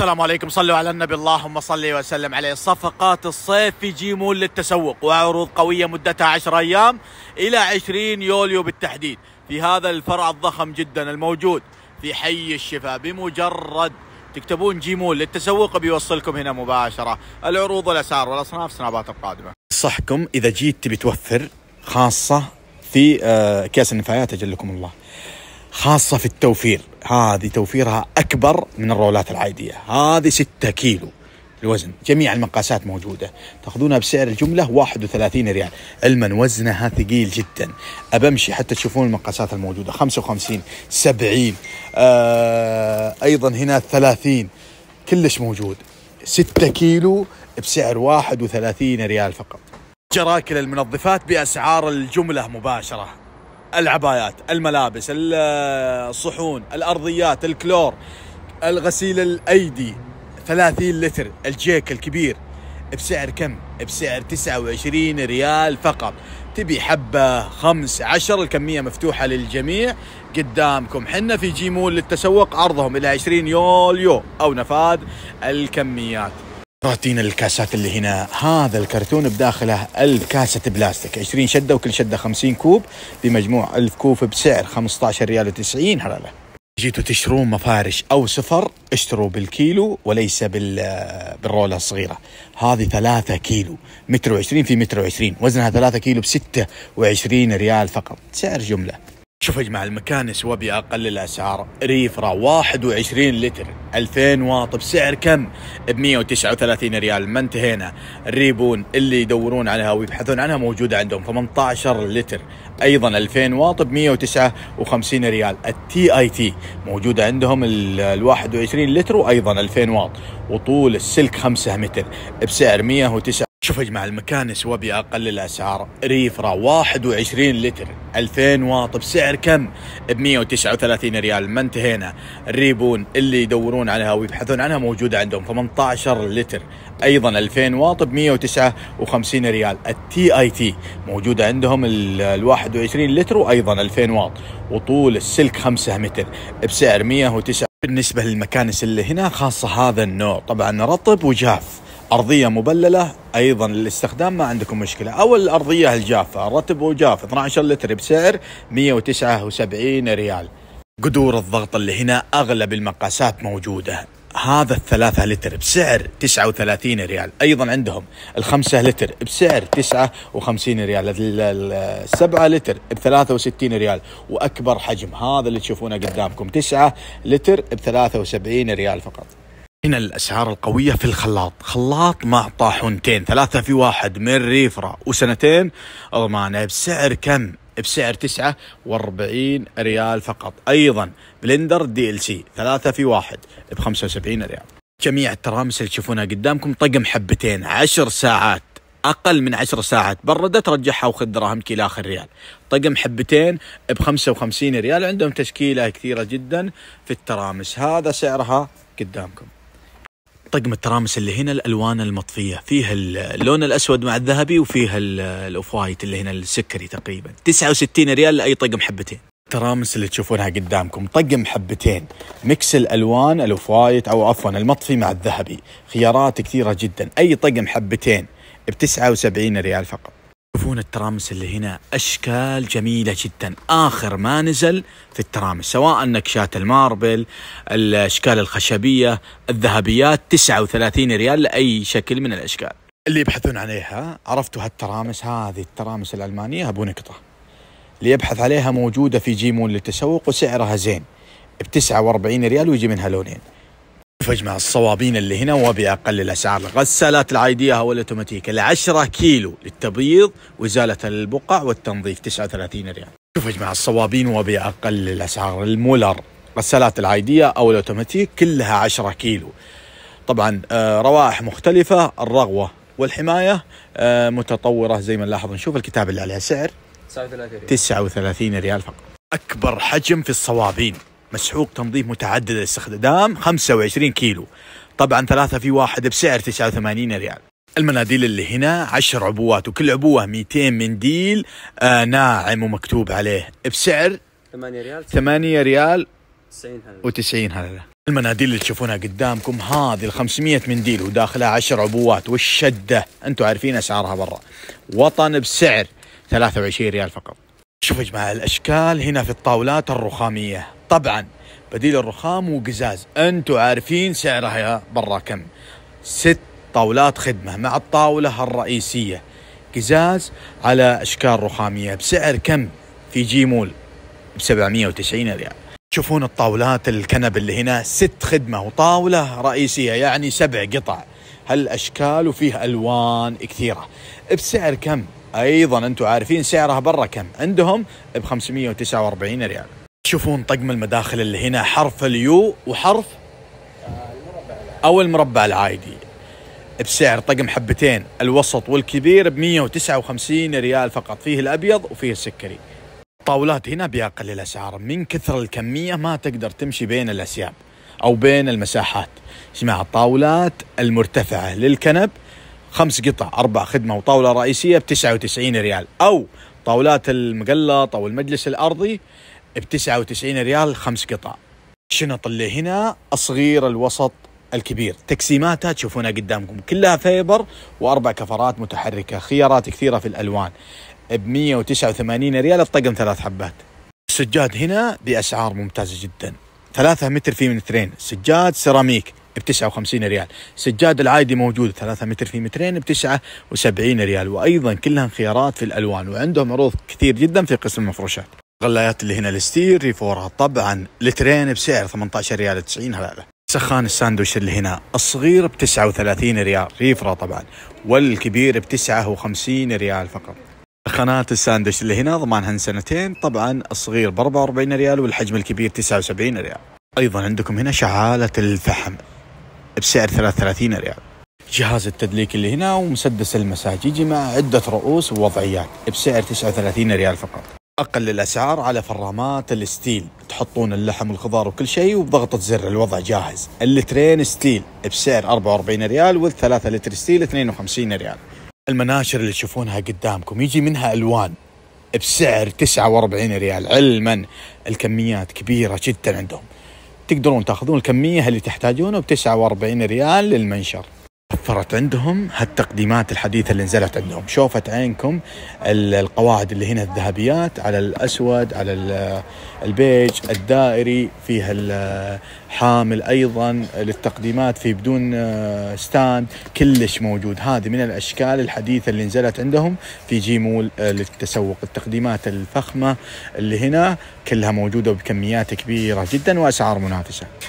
السلام عليكم صلوا على النبي اللهم صل وسلم عليه صفقات الصيف في جيمول للتسوق وعروض قوية مدتها 10 أيام إلى 20 يوليو بالتحديد في هذا الفرع الضخم جدا الموجود في حي الشفا بمجرد تكتبون جيمول للتسوق بيوصلكم هنا مباشرة العروض والأسعار والأصناف سنابات القادمة صحكم إذا جيت تبي توفر خاصة في آه، كاس النفايات أجلكم الله خاصة في التوفير هذه توفيرها أكبر من الرولات العادية هذه 6 كيلو الوزن جميع المقاسات موجودة تأخذونها بسعر الجملة 31 ريال علما وزنها ثقيل جدا أبمشي حتى تشوفون المقاسات الموجودة 55 70 آه أيضا هنا 30 كلش موجود 6 كيلو بسعر 31 ريال فقط جراكل المنظفات بأسعار الجملة مباشرة العبايات الملابس الصحون الأرضيات الكلور الغسيل الأيدي 30 لتر الجيك الكبير بسعر كم؟ بسعر 29 ريال فقط تبي حبة خمس عشر الكمية مفتوحة للجميع قدامكم حنا في جيمول للتسوق عرضهم إلى 20 يوليو أو نفاد الكميات اعطينا الكاسات اللي هنا هذا الكرتون بداخله 1000 كاسة بلاستيك 20 شدة وكل شدة 50 كوب بمجموع 1000 كوب بسعر 15 ريال و90 هلالة جيتوا تشترون مفارش او سفر اشتروا بالكيلو وليس بال بالرولة الصغيرة هذه 3 كيلو متر و20 في متر و20 وزنها 3 كيلو ب 26 ريال فقط سعر جملة شوف يا جماعة المكان وابي باقل الاسعار ريفرا 21 لتر 2000 واط بسعر كم؟ ب 139 ريال ما انتهينا الريبون اللي يدورون عليها ويبحثون عنها موجودة عندهم 18 لتر ايضا 2000 واط ب 159 ريال التي اي تي موجودة عندهم ال 21 لتر وايضا 2000 واط وطول السلك 5 متر بسعر 109 شوف يا جماعه المكانس وابي اقل الاسعار ريفرا 21 لتر 2000 واط بسعر كم؟ ب 139 ريال ما انتهينا الريبون اللي يدورون عليها ويبحثون عنها موجوده عندهم 18 لتر ايضا 2000 واط ب 159 ريال التي اي تي موجوده عندهم ال 21 لتر وايضا 2000 واط وطول السلك 5 متر بسعر 109 بالنسبه للمكانس اللي هنا خاصه هذا النوع طبعا رطب وجاف ارضيه مبلله ايضا للاستخدام ما عندكم مشكله او الارضيه الجافه الرتب وجاف 12 لتر بسعر 179 ريال قدور الضغط اللي هنا اغلب المقاسات موجوده هذا الثلاثة لتر بسعر 39 ريال أيضا عندهم الخمسة لتر بسعر 59 ريال السبعة لتر ب 63 ريال وأكبر حجم هذا اللي تشوفونه قدامكم 9 لتر ب 73 ريال فقط هنا الأسعار القوية في الخلاط خلاط مع طاحونتين ثلاثة في واحد من ريفرا وسنتين أضمانة بسعر كم؟ بسعر تسعة واربعين ريال فقط أيضا بلندر دي ال سي ثلاثة في واحد بخمسة وسبعين ريال جميع الترامس اللي تشوفونها قدامكم طقم حبتين عشر ساعات أقل من عشر ساعات بردت رجعها وخذ دراهم كيلو آخر ريال طقم حبتين ب 55 ريال عندهم تشكيلة كثيرة جدا في الترامس هذا سعرها قدامكم طقم الترامس اللي هنا الالوان المطفيه فيها اللون الاسود مع الذهبي وفيها الاوف وايت اللي هنا السكري تقريبا 69 ريال لاي طقم حبتين الترامس اللي تشوفونها قدامكم طقم حبتين ميكس الالوان الاوف وايت او عفوا المطفي مع الذهبي خيارات كثيره جدا اي طقم حبتين ب 79 ريال فقط تشوفون الترامس اللي هنا اشكال جميله جدا اخر ما نزل في الترامس سواء نكشات الماربل الاشكال الخشبيه الذهبيات 39 ريال لاي شكل من الاشكال اللي يبحثون عليها عرفتوا هالترامس هذه الترامس الالمانيه ابو نقطه اللي يبحث عليها موجوده في جيمون للتسوق وسعرها زين ب 49 ريال ويجي منها لونين اجمع الصوابين اللي هنا وبأقل الأسعار الغسالات العادية أو الأوتوماتيك ال 10 كيلو للتبييض وإزالة البقع والتنظيف 39 ريال شوف أجمع الصوابين وبأقل الأسعار المولر غسالات العادية أو الأوتوماتيك كلها 10 كيلو طبعا آه، روائح مختلفة الرغوة والحماية آه، متطورة زي ما نلاحظ نشوف الكتاب اللي عليها سعر 39 ريال فقط أكبر حجم في الصوابين مسحوق تنظيف متعدد الاستخدام 25 كيلو طبعا ثلاثة في واحد بسعر 89 ريال المناديل اللي هنا عشر عبوات وكل عبوة 200 منديل آه ناعم ومكتوب عليه بسعر 8 ريال 8 ريال 90 و و90 هللة المناديل اللي تشوفونها قدامكم هذه ال 500 منديل وداخلها 10 عبوات والشدة انتم عارفين اسعارها برا وطن بسعر 23 ريال فقط شوفوا يا جماعة الاشكال هنا في الطاولات الرخامية طبعا بديل الرخام وقزاز انتم عارفين سعرها يا برا كم ست طاولات خدمة مع الطاولة الرئيسية قزاز على أشكال رخامية بسعر كم في جي مول ب 790 ريال تشوفون الطاولات الكنب اللي هنا ست خدمة وطاولة رئيسية يعني سبع قطع هالأشكال وفيها ألوان كثيرة بسعر كم أيضا أنتم عارفين سعرها برا كم عندهم ب 549 ريال تشوفون طقم المداخل اللي هنا حرف اليو وحرف او المربع العادي بسعر طقم حبتين الوسط والكبير ب 159 ريال فقط فيه الابيض وفيه السكري الطاولات هنا باقل الاسعار من كثر الكميه ما تقدر تمشي بين الاسياب او بين المساحات اسمع الطاولات المرتفعه للكنب خمس قطع اربع خدمه وطاوله رئيسيه ب 99 ريال او طاولات المقلط او المجلس الارضي ب 99 ريال خمس قطع الشنط اللي هنا الصغير الوسط الكبير تقسيماتها تشوفونها قدامكم كلها فيبر واربع كفرات متحركه خيارات كثيره في الالوان ب 189 ريال الطقم ثلاث حبات السجاد هنا باسعار ممتازه جدا 3 متر في مترين سجاد سيراميك ب 59 ريال سجاد العادي موجود 3 متر في مترين ب 79 ريال وايضا كلها خيارات في الالوان وعندهم عروض كثير جدا في قسم المفروشات غلايات اللي هنا الستير ريفورا طبعا لترين بسعر 18 ريال 90 هلالة سخان الساندويش اللي هنا الصغير ب 39 ريال ريفرا طبعا والكبير ب 59 ريال فقط سخانات الساندويش اللي هنا ضمانها سنتين طبعا الصغير ب 44 ريال والحجم الكبير 79 ريال ايضا عندكم هنا شعالة الفحم بسعر 33 ريال جهاز التدليك اللي هنا ومسدس المساج يجي مع عدة رؤوس ووضعيات بسعر 39 ريال فقط اقل الاسعار على فرامات الستيل تحطون اللحم والخضار وكل شيء وبضغطه زر الوضع جاهز اللترين ستيل بسعر 44 ريال والثلاثة لتر ستيل 52 ريال المناشر اللي تشوفونها قدامكم يجي منها الوان بسعر 49 ريال علما الكميات كبيره جدا عندهم تقدرون تاخذون الكميه اللي تحتاجونها ب 49 ريال للمنشر وفرت عندهم هالتقديمات الحديثة اللي نزلت عندهم شوفت عينكم القواعد اللي هنا الذهبيات على الأسود على البيج الدائري فيها الحامل أيضا للتقديمات في بدون آه، ستاند كلش موجود هذه من الأشكال الحديثة اللي نزلت عندهم في جيمول للتسوق آه، التقديمات الفخمة اللي هنا كلها موجودة بكميات كبيرة جدا وأسعار منافسة